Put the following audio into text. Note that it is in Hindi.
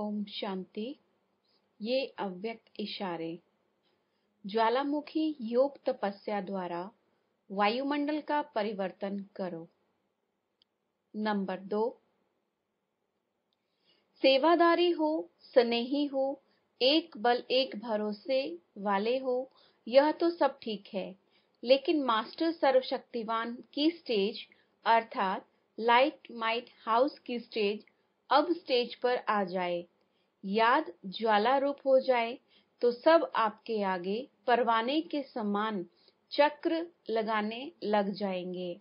ओम शांति ये अव्यक्त इशारे ज्वालामुखी योग तपस्या द्वारा वायुमंडल का परिवर्तन करो नंबर दो सेवादारी हो स्नेही हो एक बल एक भरोसे वाले हो यह तो सब ठीक है लेकिन मास्टर सर्वशक्तिवान की स्टेज अर्थात लाइट माइट हाउस की स्टेज अब स्टेज पर आ जाए याद ज्वाला रूप हो जाए तो सब आपके आगे परवाने के समान चक्र लगाने लग जाएंगे